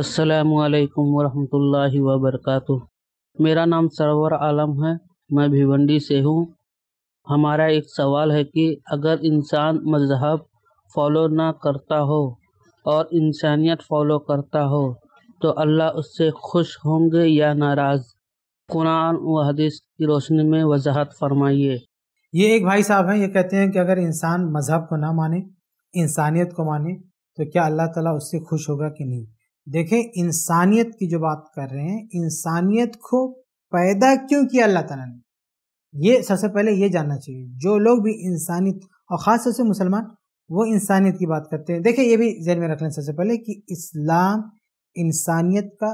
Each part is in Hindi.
असलकम वरहमल वबरक मेरा नाम सरवर आलम है मैं भिवंडी से हूँ हमारा एक सवाल है कि अगर इंसान मज़हब फॉलो ना करता हो और इंसानियत फॉलो करता हो तो अल्लाह उससे खुश होंगे या नाराज़ कुरान व हदीस की रोशनी में वजाहत फरमाइए ये एक भाई साहब हैं ये कहते हैं कि अगर इंसान मज़हब को ना माने इंसानियत को माने तो क्या अल्लाह ताला उससे खुश होगा कि नहीं देखें इंसानियत की जो बात कर रहे हैं इंसानियत को पैदा क्यों किया अल्लाह ताला ने ये सबसे पहले ये जानना चाहिए जो लोग भी इंसानियत और ख़ास तौर से मुसलमान वो इंसानियत की बात करते हैं देखें ये भी जहन में रख लें सबसे पहले कि इस्लाम इंसानियत का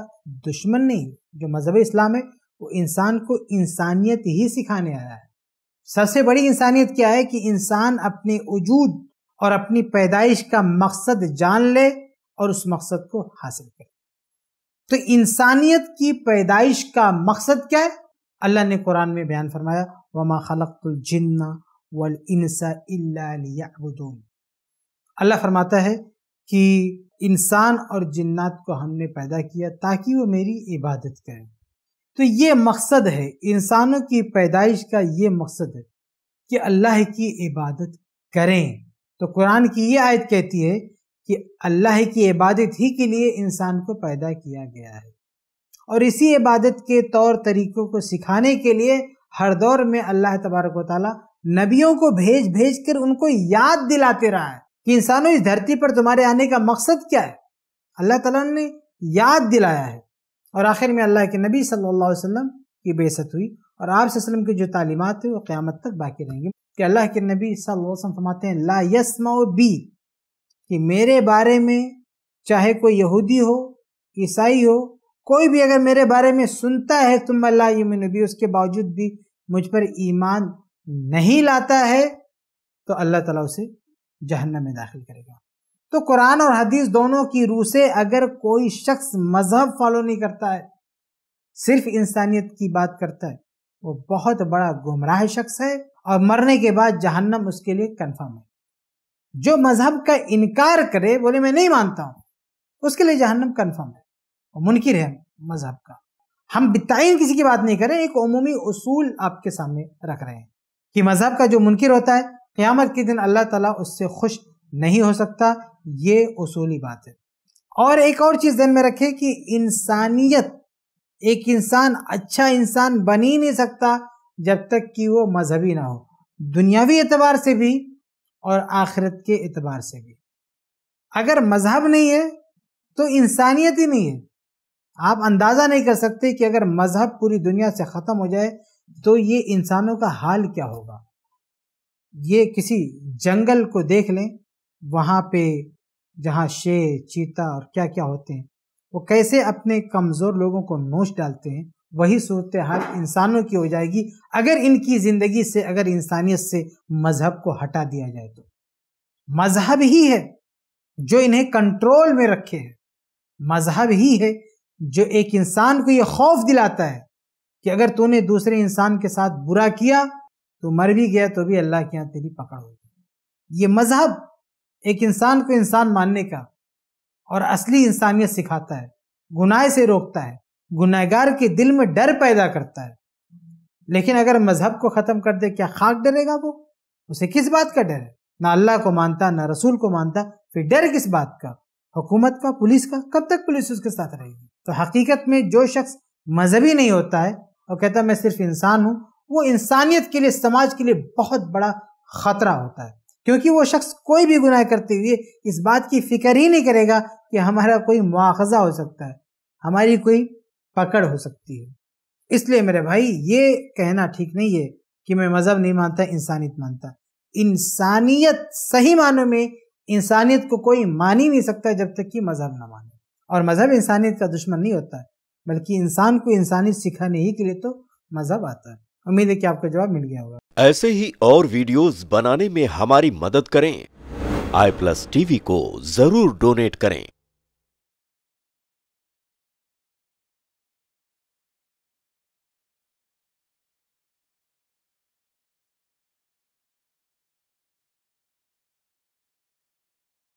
दुश्मन नहीं जो मजहब इस्लाम है वो इंसान को इंसानियत ही सिखाने आया है सबसे बड़ी इंसानियत क्या है कि इंसान अपने वजूद और अपनी पैदाइश का मकसद जान ले और उस मकसद को हासिल करें तो इंसानियत की पैदाइश का मकसद क्या है अल्लाह ने कुरान में बयान फरमाया वमा खलकुलजन्ना वल अल्लाह फरमाता है कि इंसान और जिन्नात को हमने पैदा किया ताकि वो मेरी इबादत करें तो ये मकसद है इंसानों की पैदाइश का ये मकसद है कि अल्लाह की इबादत करें तो कुरान की ये आयत कहती है कि अल्लाह की इबादत ही के लिए इंसान को पैदा किया गया है और इसी इबादत के तौर तरीक़ों को सिखाने के लिए हर दौर में अल्लाह तबारक वाली नबियों को भेज भेज कर उनको याद दिलाते रहा है कि इंसानों इस धरती पर तुम्हारे आने का मकसद क्या है अल्लाह ताला ने याद दिलाया है और आखिर में अल्लाह के नबी सल्ला वसम वसल्लम की बेसत हुई और आप वसलम की जो तालीमत है वो क़्यामत तक बाकी रहेंगी कि अल्लाह के नबी सल वसम फरमाते हैं ला यस्मा बी कि मेरे बारे में चाहे कोई यहूदी हो ईसाई हो कोई भी अगर मेरे बारे में सुनता है तुम तो अल्लाह यमिन उसके बावजूद भी मुझ पर ईमान नहीं लाता है तो अल्लाह ताला उसे जहन्नम में दाखिल करेगा तो कुरान और हदीस दोनों की रूह से अगर कोई शख्स मज़हब फॉलो नहीं करता है सिर्फ इंसानियत की बात करता है वो बहुत बड़ा गुमराह शख्स है और मरने के बाद जहन्नम उसके लिए कन्फर्म है जो मजहब का इनकार करे बोले मैं नहीं मानता हूं उसके लिए जहन्नम कन्फर्म है और मुनकर है मजहब का हम बिताइन किसी की बात नहीं करें एक अमूमी उसूल आपके सामने रख रहे हैं कि मजहब का जो मुनकर होता है क़्यामत के दिन अल्लाह ताला उससे खुश नहीं हो सकता ये उसूली बात है और एक और चीज़ ध्यान में रखें कि इंसानियत एक इंसान अच्छा इंसान बन ही नहीं सकता जब तक कि वो मजहबी ना हो दुनियावी एतबार से भी और आखिरत के अतबार से भी अगर मजहब नहीं है तो इंसानियत ही नहीं है आप अंदाज़ा नहीं कर सकते कि अगर मजहब पूरी दुनिया से ख़त्म हो जाए तो ये इंसानों का हाल क्या होगा ये किसी जंगल को देख लें वहाँ पे जहाँ शेर चीता और क्या क्या होते हैं वो कैसे अपने कमज़ोर लोगों को नोच डालते हैं वही सूरत हाल इंसानों की हो जाएगी अगर इनकी ज़िंदगी से अगर इंसानियत से मज़हब को हटा दिया जाए तो मज़हब ही है जो इन्हें कंट्रोल में रखे है मज़हब ही है जो एक इंसान को यह खौफ दिलाता है कि अगर तूने दूसरे इंसान के साथ बुरा किया तो मर भी गया तो भी अल्लाह के यहाँ तेरी पकड़ होगी ये मज़हब एक इंसान को इंसान मानने का और असली इंसानियत सिखाता है गुनाह से रोकता है गुनाहगार के दिल में डर पैदा करता है लेकिन अगर मजहब को ख़त्म कर दे क्या खाक डरेगा वो उसे किस बात का डर है ना अल्लाह को मानता ना रसूल को मानता फिर डर किस बात का हुकूमत का पुलिस का कब तक पुलिस उसके साथ रहेगी तो हकीकत में जो शख्स मजहबी नहीं होता है और कहता मैं सिर्फ इंसान हूँ वो इंसानियत के लिए समाज के लिए बहुत बड़ा खतरा होता है क्योंकि वो शख्स कोई भी गुनाह करते हुए इस बात की फिक्र ही नहीं करेगा कि हमारा कोई मुआवजा हो सकता है हमारी कोई पकड़ हो सकती है इसलिए मेरे भाई ये कहना ठीक नहीं है कि मैं मज़हब नहीं मानता इंसानियत मानता इंसानियत सही मानों में इंसानियत को कोई मान ही नहीं सकता जब तक कि मज़हब ना माने और मज़हब इंसानियत का दुश्मन नहीं होता है बल्कि इंसान को इंसानियत सिखाने ही के लिए तो मज़हब आता है उम्मीद है कि आपका जवाब मिल गया होगा ऐसे ही और वीडियोस बनाने में हमारी मदद करें आई प्लस टीवी को जरूर डोनेट करें